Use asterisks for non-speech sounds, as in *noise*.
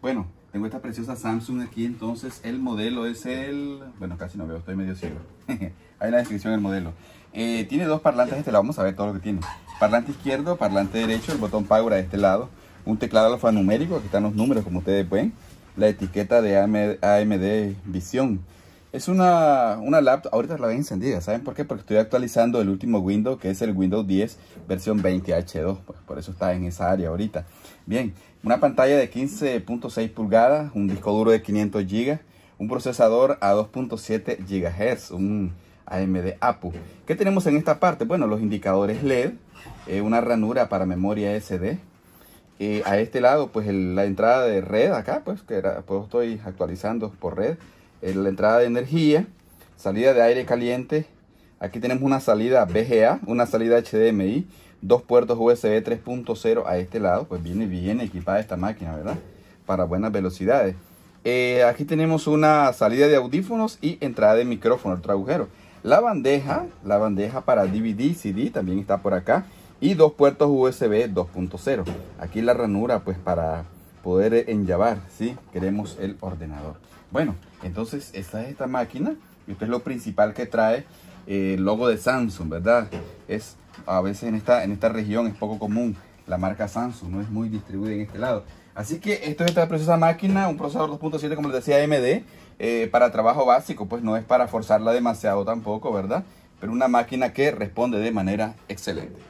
Bueno, tengo esta preciosa Samsung aquí, entonces el modelo es el... Bueno, casi no veo, estoy medio ciego. hay *laughs* una descripción del modelo. Eh, tiene dos parlantes este lado, vamos a ver todo lo que tiene. Parlante izquierdo, parlante derecho, el botón Power a este lado. Un teclado alfanumérico, aquí están los números como ustedes ven. La etiqueta de AMD Visión. Es una, una laptop, ahorita la ven encendida, ¿saben por qué? Porque estoy actualizando el último Windows, que es el Windows 10 versión 20H2, pues, por eso está en esa área ahorita. Bien, una pantalla de 15.6 pulgadas, un disco duro de 500 GB, un procesador a 2.7 GHz, un AMD APU. ¿Qué tenemos en esta parte? Bueno, los indicadores LED, eh, una ranura para memoria SD. Eh, a este lado, pues la entrada de red acá, pues que pues, estoy actualizando por red la entrada de energía, salida de aire caliente. Aquí tenemos una salida BGA, una salida HDMI, dos puertos USB 3.0 a este lado. Pues viene bien equipada esta máquina, ¿verdad? Para buenas velocidades. Eh, aquí tenemos una salida de audífonos y entrada de micrófono, otro agujero. La bandeja, la bandeja para DVD, CD también está por acá. Y dos puertos USB 2.0. Aquí la ranura pues para poder enllavar, ¿sí? Queremos el ordenador. Bueno, entonces esta es esta máquina. Y Esto es lo principal que trae eh, el logo de Samsung, ¿verdad? Es a veces en esta, en esta región es poco común. La marca Samsung no es muy distribuida en este lado. Así que esto es esta preciosa máquina, un procesador 2.7 como les decía AMD, eh, para trabajo básico, pues no es para forzarla demasiado tampoco, ¿verdad? Pero una máquina que responde de manera excelente.